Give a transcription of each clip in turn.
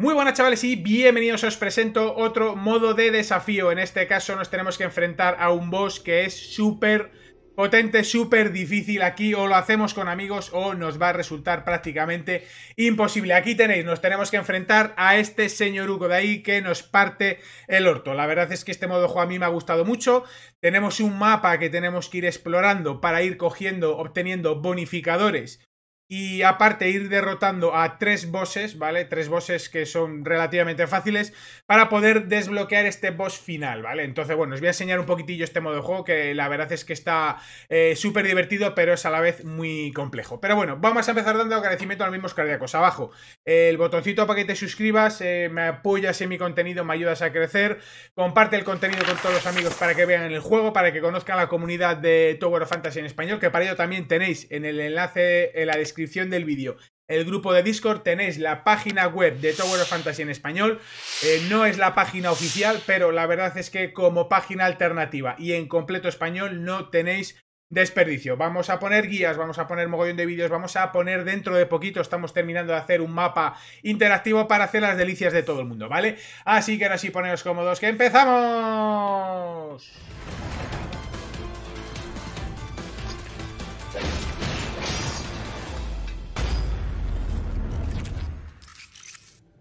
Muy buenas chavales y bienvenidos, os presento otro modo de desafío. En este caso nos tenemos que enfrentar a un boss que es súper potente, súper difícil. Aquí o lo hacemos con amigos o nos va a resultar prácticamente imposible. Aquí tenéis, nos tenemos que enfrentar a este señor Hugo de ahí que nos parte el orto. La verdad es que este modo de juego a mí me ha gustado mucho. Tenemos un mapa que tenemos que ir explorando para ir cogiendo, obteniendo bonificadores y aparte ir derrotando a tres bosses, ¿vale? Tres bosses que son relativamente fáciles para poder desbloquear este boss final, ¿vale? Entonces, bueno, os voy a enseñar un poquitillo este modo de juego que la verdad es que está eh, súper divertido, pero es a la vez muy complejo. Pero bueno, vamos a empezar dando agradecimiento a los mismos cardíacos. Abajo, el botoncito para que te suscribas, eh, me apoyas en mi contenido, me ayudas a crecer, comparte el contenido con todos los amigos para que vean el juego, para que conozcan la comunidad de Tower of Fantasy en español, que para ello también tenéis en el enlace en la descripción del vídeo el grupo de Discord, tenéis la página web de Tower of Fantasy en español. Eh, no es la página oficial, pero la verdad es que como página alternativa y en completo español no tenéis desperdicio. Vamos a poner guías, vamos a poner mogollón de vídeos, vamos a poner dentro de poquito, estamos terminando de hacer un mapa interactivo para hacer las delicias de todo el mundo, ¿vale? Así que ahora sí, poneros cómodos, que empezamos.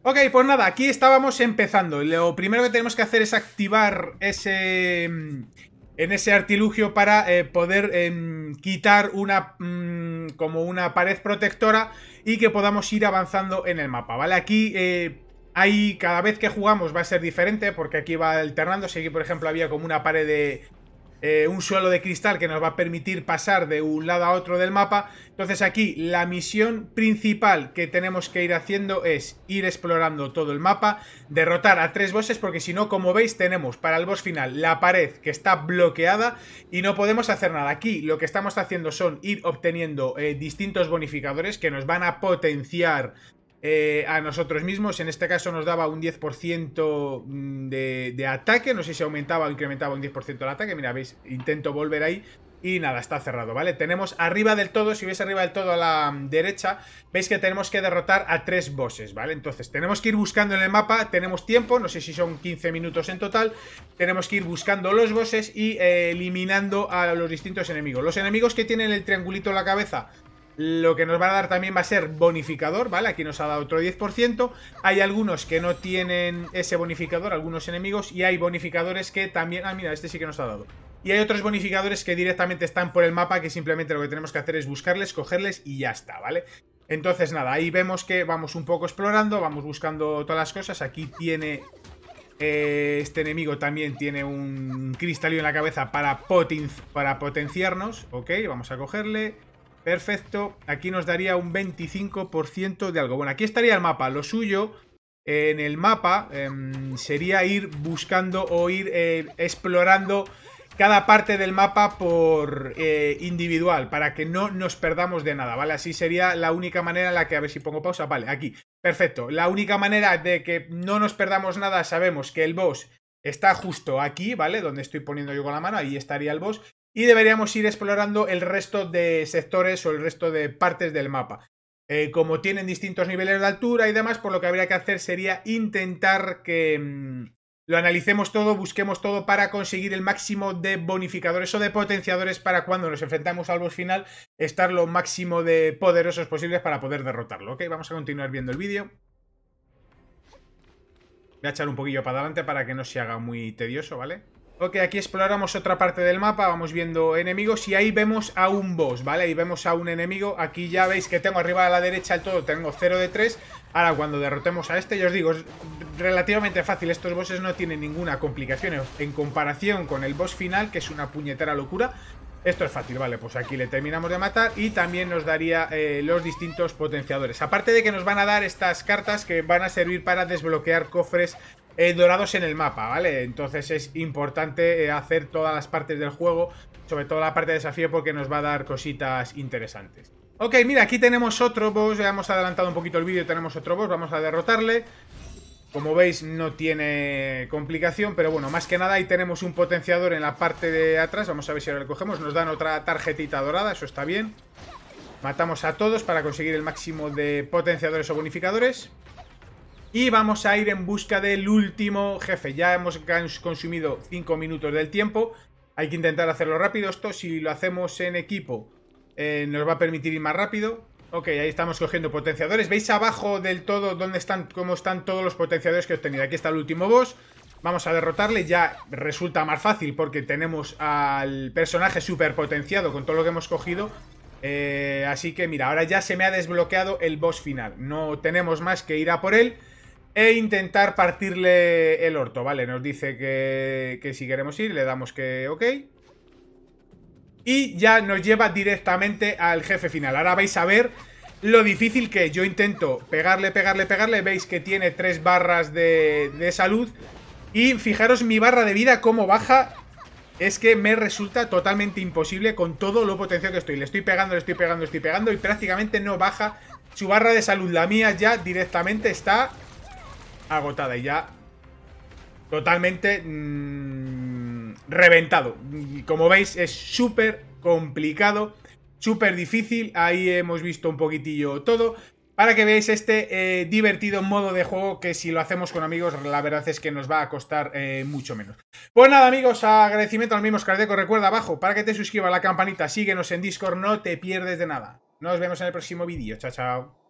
Ok, pues nada, aquí estábamos empezando. Lo primero que tenemos que hacer es activar ese... Mm, en ese artilugio para eh, poder em, quitar una... Mm, como una pared protectora y que podamos ir avanzando en el mapa, ¿vale? Aquí... Eh, cada vez que jugamos va a ser diferente porque aquí va alternando. Si aquí, por ejemplo, había como una pared de, eh, un suelo de cristal que nos va a permitir pasar de un lado a otro del mapa. Entonces aquí la misión principal que tenemos que ir haciendo es ir explorando todo el mapa, derrotar a tres bosses porque si no, como veis, tenemos para el boss final la pared que está bloqueada y no podemos hacer nada. Aquí lo que estamos haciendo son ir obteniendo eh, distintos bonificadores que nos van a potenciar eh, a nosotros mismos. En este caso nos daba un 10% mm, de, ataque. No sé si aumentaba o incrementaba un 10% el ataque. Mira, veis, intento volver ahí. Y nada, está cerrado, ¿vale? Tenemos arriba del todo, si veis arriba del todo a la mm, derecha, veis que tenemos que derrotar a tres bosses, ¿vale? Entonces, tenemos que ir buscando en el mapa, tenemos tiempo, no sé si son 15 minutos en total, tenemos que ir buscando los bosses y eh, eliminando a los distintos enemigos. Los enemigos que tienen el triangulito en la cabeza, lo que nos van a dar también va a ser bonificador, ¿vale? Aquí nos ha dado otro 10%. Hay algunos que no tienen ese bonificador, algunos enemigos, y hay bonificadores que también... Ah, mira, este sí que nos ha dado. Y hay otros bonificadores que directamente están por el mapa, que simplemente lo que tenemos que hacer es buscarles, cogerles y ya está, ¿vale? Entonces, nada, ahí vemos que vamos un poco explorando, vamos buscando todas las cosas. Aquí tiene... Eh, este enemigo también tiene un cristalio en la cabeza para, para potenciarnos. Ok, vamos a cogerle... Perfecto. Aquí nos daría un 25% de algo. Bueno, aquí estaría el mapa. Lo suyo eh, en el mapa em, sería ir buscando o ir eh, explorando cada parte del mapa por eh, individual, para que no nos perdamos de nada, ¿vale? Así sería la única manera en la que, a ver si pongo pausa, vale, aquí, perfecto. La única manera de que no nos perdamos nada, sabemos que el boss está justo aquí, ¿vale? Donde estoy poniendo yo con la mano, ahí estaría el boss, y deberíamos ir explorando el resto de sectores o el resto de partes del mapa. Eh, como tienen distintos niveles de altura y demás, por lo que habría que hacer sería intentar que mm, lo analicemos todo, busquemos todo para conseguir el máximo de bonificadores o de potenciadores para cuando nos enfrentamos al boss final, estar lo máximo de poderosos posibles para poder derrotarlo. Ok, vamos a continuar viendo el vídeo. Voy a echar un poquillo para adelante para que no se haga muy tedioso, ¿vale? vale Ok, aquí exploramos otra parte del mapa, vamos viendo enemigos y ahí vemos a un boss, ¿vale? y vemos a un enemigo, aquí ya veis que tengo arriba a la derecha el todo, tengo 0 de 3 Ahora cuando derrotemos a este, yo os digo, es relativamente fácil, estos bosses no tienen ninguna complicación En comparación con el boss final, que es una puñetera locura esto es fácil, vale, pues aquí le terminamos de matar y también nos daría eh, los distintos potenciadores. Aparte de que nos van a dar estas cartas que van a servir para desbloquear cofres eh, dorados en el mapa, ¿vale? Entonces es importante eh, hacer todas las partes del juego, sobre todo la parte de desafío porque nos va a dar cositas interesantes. Ok, mira, aquí tenemos otro boss, ya hemos adelantado un poquito el vídeo, tenemos otro boss, vamos a derrotarle. Como veis no tiene complicación, pero bueno, más que nada ahí tenemos un potenciador en la parte de atrás, vamos a ver si ahora lo cogemos, nos dan otra tarjetita dorada, eso está bien. Matamos a todos para conseguir el máximo de potenciadores o bonificadores. Y vamos a ir en busca del último jefe. Ya hemos consumido 5 minutos del tiempo. Hay que intentar hacerlo rápido. Esto, si lo hacemos en equipo, eh, nos va a permitir ir más rápido. Ok, ahí estamos cogiendo potenciadores. ¿Veis abajo del todo dónde están, cómo están todos los potenciadores que he obtenido? Aquí está el último boss. Vamos a derrotarle. Ya resulta más fácil porque tenemos al personaje súper potenciado con todo lo que hemos cogido. Eh, así que mira, ahora ya se me ha desbloqueado el boss final. No tenemos más que ir a por él e intentar partirle el orto, ¿vale? Nos dice que, si queremos ir, le damos que ok. Y ya nos lleva directamente al jefe final. Ahora vais a ver lo difícil que yo intento pegarle, pegarle, pegarle. Veis que tiene tres barras de, de salud. Y fijaros mi barra de vida, cómo baja. Es que me resulta totalmente imposible con todo lo potencial que estoy. Le estoy pegando, le estoy pegando, le estoy pegando y prácticamente no baja. Su barra de salud, la mía ya directamente está agotada y ya totalmente mm, reventado. como veis es súper complicado, súper difícil. Ahí hemos visto un poquitillo todo. Para que veáis este eh, divertido modo de juego que si lo hacemos con amigos la verdad es que nos va a costar eh, mucho menos. Pues nada amigos, agradecimiento al mismo Cardeco. Recuerda abajo para que te suscribas a la campanita, síguenos en Discord, no te pierdes de nada. Nos vemos en el próximo vídeo. Chao, chao.